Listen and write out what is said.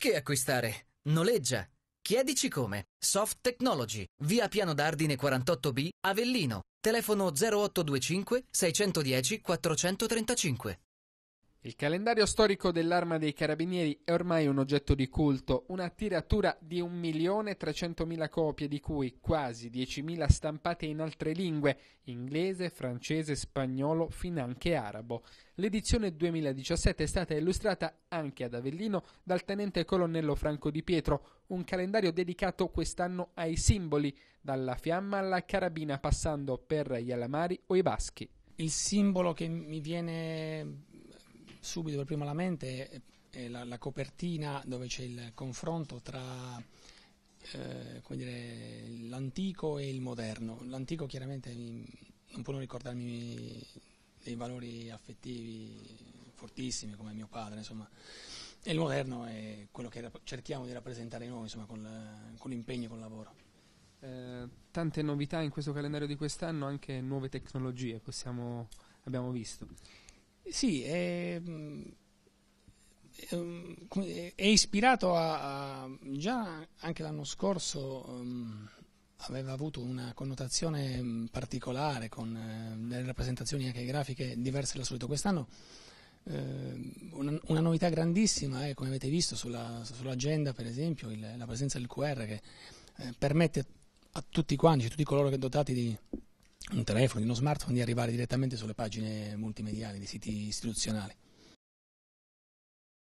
Perché acquistare? Noleggia. Chiedici come. Soft Technology, via Piano d'Ardine 48B, Avellino. Telefono 0825 610 435. Il calendario storico dell'Arma dei Carabinieri è ormai un oggetto di culto, una tiratura di 1.300.000 copie, di cui quasi 10.000 stampate in altre lingue, inglese, francese, spagnolo, finanche arabo. L'edizione 2017 è stata illustrata anche ad Avellino dal tenente colonnello Franco Di Pietro, un calendario dedicato quest'anno ai simboli, dalla fiamma alla carabina passando per gli alamari o i baschi. Il simbolo che mi viene subito per prima alla mente è la, la copertina dove c'è il confronto tra eh, dire, l'antico e il moderno. L'antico chiaramente non può non ricordarmi dei valori affettivi fortissimi come mio padre, insomma. E il moderno è quello che cerchiamo di rappresentare noi, insomma, con, con l'impegno e col lavoro. Eh, tante novità in questo calendario di quest'anno, anche nuove tecnologie possiamo, abbiamo visto. Sì, è, mm, è ispirato a, a, già anche l'anno scorso um, aveva avuto una connotazione mm, particolare con eh, delle rappresentazioni anche grafiche diverse dal solito quest'anno. Eh, una, una, novità grandissima è, come avete visto, sulla, sull'agenda, per esempio, il, la presenza del QR che eh, permette a tutti quanti, a tutti coloro che sono dotati di, un telefono, di uno smartphone, di arrivare direttamente sulle pagine multimediali dei siti istituzionali.